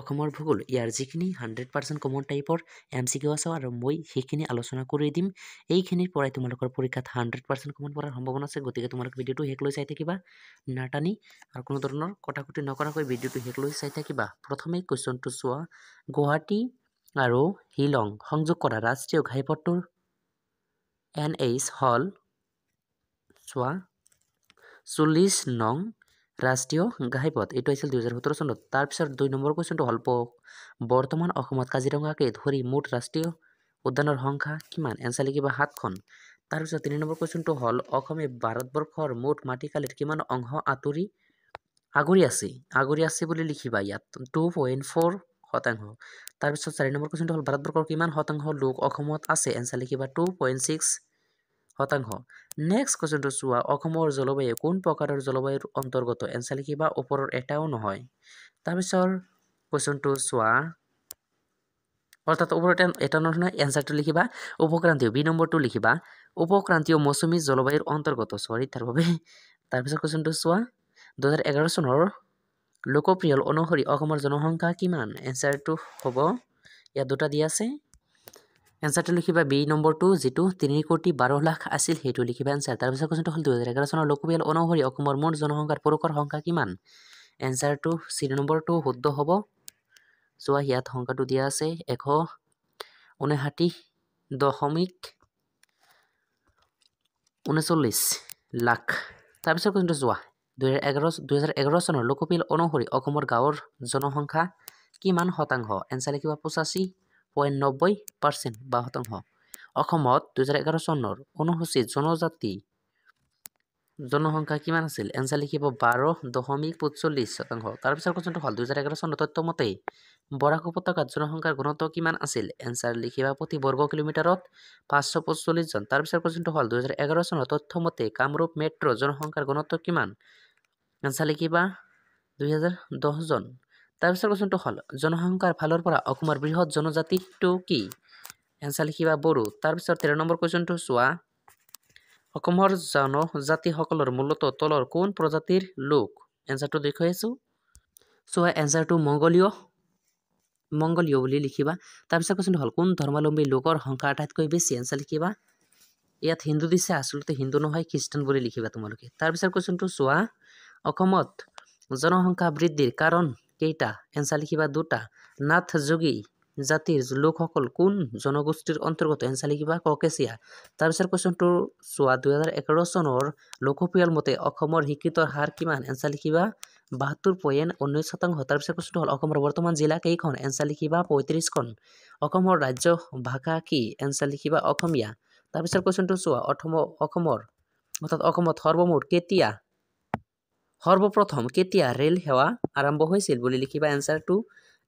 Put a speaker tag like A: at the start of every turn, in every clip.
A: অসমৰ ভূগোল ইয়াৰ যিখিনি হাণ্ড্ৰেড পাৰ্চেণ্ট কমন টাইপৰ এম চি কিউ আছে আৰু মই সেইখিনি আলোচনা কৰি দিম এইখিনিৰ পৰাই তোমালোকৰ পৰীক্ষাত হাণ্ড্ৰেড পাৰ্চেণ্ট কমন পৰাৰ সম্ভাৱনা আছে গতিকে তোমালোকে ভিডিঅ'টো শেষ লৈ চাই থাকিবা নাটানি আৰু কোনো ধৰণৰ কটা কটি নকৰাকৈ ভিডিঅ'টো শেষ লৈ চাই থাকিবা প্ৰথমে কুৱেশ্যনটো চোৱা গুৱাহাটী আৰু শ্বিলং সংযোগ কৰা ৰাষ্ট্ৰীয় ঘাইপথটোৰ এন এইচ হল চোৱা চল্লিছ নং ৰাষ্ট্ৰীয় ঘাইপথ এইটো আছিল দুহেজাৰ সোতৰ চনত তাৰপিছত দুই নম্বৰ কুৱেশ্যনটো হ'ল বৰ্তমান অসমত কাজিৰঙাকে ধৰি মুঠ ৰাষ্ট্ৰীয় উদ্যানৰ সংখ্যা কিমান এনচাৰ লিখিব সাতখন তাৰপিছত তিনি নম্বৰ কুৱেশ্যনটো হ'ল অসমে ভাৰতবৰ্ষৰ মুঠ মাটিকালিত কিমান অংশ আঁতৰি আগুৰি আছে আগুৰি আছে বুলি লিখিবা ইয়াত টু পইণ্ট ফ'ৰ শতাংশ তাৰপিছত চাৰি নম্বৰ কুৱেশ্যনটো হ'ল ভাৰতবৰ্ষৰ কিমান শতাংশ লোক অসমত আছে এনচাৰ লিখিবা টু পইণ্ট ছিক্স শতাংশ নেক্সট কুৱেশ্যনটো চোৱা অসমৰ জলবায়ু কোন প্ৰকাৰৰ জলবায়ুৰ অন্তৰ্গত এনচাৰ লিখিবা ওপৰৰ এটাও নহয় তাৰপিছৰ কুৱেশ্যনটো চোৱা অৰ্থাৎ ওপৰত এটা নহয় এনচাৰটো লিখিবা উপক্ৰান্তীয় বি নম্বৰটো লিখিবা উপক্ৰান্তীয় মৌচুমী জলবায়ুৰ অন্তৰ্গত চৰি তাৰ বাবে তাৰপিছত কুৱেশ্যনটো চোৱা দুহেজাৰ এঘাৰ চনৰ লোকপ্ৰিয় অনুসৰি অসমৰ জনসংখ্যা কিমান এনচাৰটো হ'ব ইয়াত দুটা দিয়া আছে এনচাৰটো লিখিবা বি নম্বৰটো যিটো তিনি কোটি বাৰ লাখ আছিল সেইটো লিখিবা এনচাৰ তাৰপিছত কোৱেশ্যনটো হ'ল দুহেজাৰ এঘাৰ চনৰ লোকবিয়াল অনুসৰি অসমৰ মুঠ জনসংখ্যাৰ পুৰুষৰ সংখ্যা কিমান এনচাৰটো চি নম্বৰটো শুদ্ধ হ'ব চোৱা ইয়াত সংখ্যাটো দিয়া আছে এশ ঊনষাঠি দশমিক ঊনচল্লিছ লাখ তাৰপিছত কোৱেশ্যনটো চোৱা দুহেজাৰ এঘাৰ দুহেজাৰ এঘাৰ চনৰ লোকপিল অনুসৰি অসমৰ গাঁৱৰ জনসংখ্যা কিমান শতাংশ এনচাৰ লিখিবা পঁচাশী পইণ্ট পাৰ্চেণ্ট বা শতাংশ অসমত দুহেজাৰ এঘাৰ চনৰ অনুসূচিত জনজাতি জনসংখ্যা কিমান আছিল এনচাৰ লিখিব বাৰ দশমিক পঁচল্লিছ শতাংশ তাৰপিছৰ কোৱেশ্যনটো হ'ল দুহেজাৰ এঘাৰ চনৰ তথ্যমতে বৰাক উপত্যকাত জনসংখ্যাৰ ঘনত্ব কিমান আছিল এনচাৰ লিখিবা প্ৰতি বৰ্গ কিলোমিটাৰত পাঁচশ পঁচল্লিছজন তাৰপিছত কুৱেশ্যনটো হ'ল দুহেজাৰ এঘাৰ চনৰ তথ্যমতে কামৰূপ মেট্ৰ' জনসংখ্যাৰ ঘনত্ব কিমান এনচাৰ লিখিবা দুহেজাৰ দহজন তাৰপিছৰ কুৱেশ্যনটো হ'ল জনসংখ্যাৰ ফালৰ পৰা অসমৰ বৃহৎ জনজাতিটো কি এনচাৰ লিখিবা বড়ো তাৰপিছত তেৰ নম্বৰ কুৱেশ্যনটো চোৱা অসমৰ জনজাতিসকলৰ মূলত তলৰ কোন প্ৰজাতিৰ লোক এনচাৰটো দেখুৱাইছোঁ চোৱা এনচাৰটো মংগলীয় মংগলীয় বুলি লিখিবা তাৰপিছত কুৱেশ্যনটো হ'ল কোন ধৰ্মাৱলম্বী লোকৰ সংখ্যা আটাইতকৈ বেছি এনচাৰ লিখিবা ইয়াত হিন্দু দিছে আচলতে হিন্দু নহয় খ্ৰীষ্টান বুলি লিখিবা তোমালোকে তাৰপিছত কুৱেশ্যনটো চোৱা অসমত জনসংখ্যা বৃদ্ধিৰ কাৰণ কেইটা এনচালি কিবা দুটা নাথ যোগী জাতিৰ লোকসকল কোন জনগোষ্ঠীৰ অন্তৰ্গত এনচালি লিখিবা ককেচিয়া তাৰপিছত কুৱেশ্যনটো চোৱা দুহেজাৰ এঘাৰ চনৰ লোকপিয়ল মতে অসমৰ শিক্ষিত হাৰ কিমান এনচালি লিখিবা বাহাত্তৰ পইণ্ট ঊনৈছ শতাংশ তাৰপিছত কুৱেশ্যনটো হ'ল অসমৰ বৰ্তমান জিলা কেইখন এনচালি লিখিবা পঁয়ত্ৰিছখন অসমৰ ৰাজ্য ভাষা কি এনচালি লিখিবা অসমীয়া তাৰপিছত কুৱেশ্যনটো চোৱা অসমৰ অৰ্থাৎ অসমত সৰ্বমুঠ কেতিয়া সৰ্বপ্ৰথম কেতিয়া ৰেল সেৱা আৰম্ভ হৈছিল বুলি লিখিবা এনচাৰটো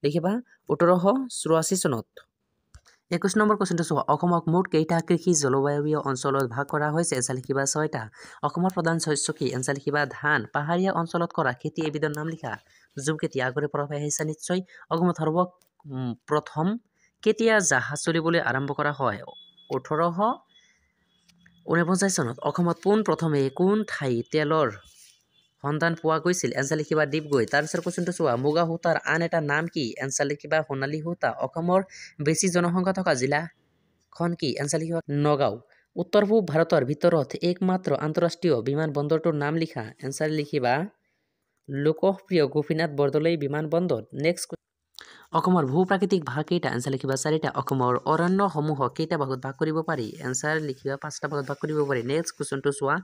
A: লিখিবা ওঠৰশ চৌৰাশী চনত একৈছ নম্বৰ কুৱেশ্যনটো চোৱা অসমক মুঠ কেইটা কৃষি জলবায়ু অঞ্চলত ভাগ কৰা হৈছে এঞ্চাৰ লিখিবা ছয়টা অসমৰ প্ৰধান শস্য কি এঞ্চাৰ লিখিবা ধান পাহাৰীয়া অঞ্চলত কৰা খেতি এবিধৰ নাম লিখা জুম কেতিয়া আগৰে প্ৰভাৱ আহিছে নিশ্চয় অসমত সৰ্ব প্ৰথম কেতিয়া জাহাজ চলিবলৈ আৰম্ভ কৰা হয় ওঠৰশ ঊনপঞ্চাছ চনত অসমত পোনপ্ৰথমে কোন ঠাই তেলৰ সন্তান পোৱা গৈছিল এনচাৰ লিখিবা দীপগৈ তাৰপিছত কুৱেশ্যনটো চোৱা মুগা সূতাৰ আন এটা নাম কি এনচাৰ লিখিবা সোণালী হুতা অসমৰ বেছি জনসংখ্যা থকা জিলাখন কি এনচাৰ লিখিবা নগাঁও উত্তৰ পূব ভাৰতৰ ভিতৰত একমাত্ৰ আন্তঃৰাষ্ট্ৰীয় বিমান বন্দৰটোৰ নাম লিখা এনচাৰ লিখিবা লোকপ্ৰিয় গোপীনাথ বৰদলৈ বিমান বন্দৰ নেক্সট অসমৰ ভূ প্ৰাকৃতিক ভাষা কেইটা এনচাৰ লিখিবা চাৰিটা অসমৰ অৰণ্যসমূহক কেইটা ভাগত ভাগ কৰিব পাৰি এনচাৰ লিখিবা পাঁচটা ভাগত ভাগ কৰিব পাৰি নেক্সট কুৱেশ্যনটো চোৱা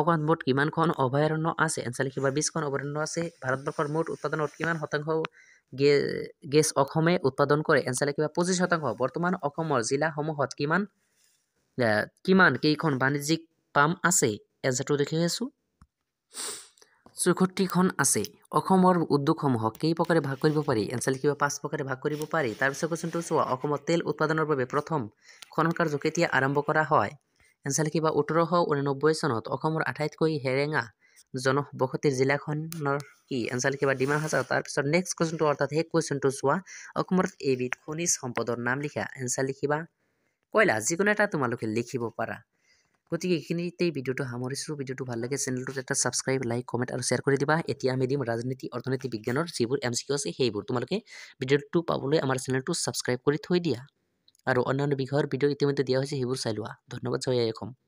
A: অসমত মুঠ কিমানখন অভয়াৰণ্য আছে এনচাৰ লিখিবা বিছখন অভয়াৰণ্য আছে ভাৰতবৰ্ষৰ মুঠ উৎপাদনত কিমান শতাংশ গে গেছ অসমে উৎপাদন কৰে এনচাৰ লিখিবা পঁচিছ শতাংশ বৰ্তমান অসমৰ জিলাসমূহত কিমান কিমান কেইখন বাণিজ্যিক পাম আছে এনচাৰটো দেখি আছোঁ চৌষষ্ঠিখন আছে অসমৰ উদ্যোগসমূহক কেই প্ৰকাৰে ভাগ কৰিব পাৰি এঞ্চেল কিবা পাঁচ প্ৰকাৰে ভাগ কৰিব পাৰি তাৰপিছত কুৱেশ্যনটো চোৱা অসমত তেল উৎপাদনৰ বাবে প্ৰথম খনন কাৰ্য কেতিয়া আৰম্ভ কৰা হয় এঞ্চেল কিবা ওঠৰশ ঊনানব্বৈ চনত অসমৰ আটাইতকৈ হেৰেঙা জনবসতিৰ জিলাখনৰ কি এঞ্চেল কিবা ডিমা হাজাৰ তাৰপিছত নেক্সট কুৱেশ্যনটো অৰ্থাৎ সেই কুৱেশ্যনটো চোৱা অসমত এইবিধ খনিজ সম্পদৰ নাম লিখা এঞ্চেল লিখিবা কয়লা যিকোনো এটা তোমালোকে লিখিব পাৰা গতিকে এইখিনিতেই ভিডিঅ'টো সামৰিছোঁ ভিডিঅ'টো ভাল লাগে চেনেলটোত এটা ছাবস্ক্ৰাইব লাইক কমেণ্ট আৰু শ্বেয়াৰ কৰি দিবা এতিয়া আমি দিম ৰাজনীতি অৰ্থনীতি বিজ্ঞানৰ যিবোৰ এম চি কিউ আছে সেইবোৰ তোমালোকে ভিডিঅ'টো পাবলৈ আমাৰ চেনেলটো ছাবস্ক্ৰাইব কৰি থৈ দিয়া আৰু অন্যান্য বিষয়ৰ ভিডিঅ' ইতিমধ্যে দিয়া হৈছে সেইবোৰ চাই লোৱা ধন্যবাদ জয় অসম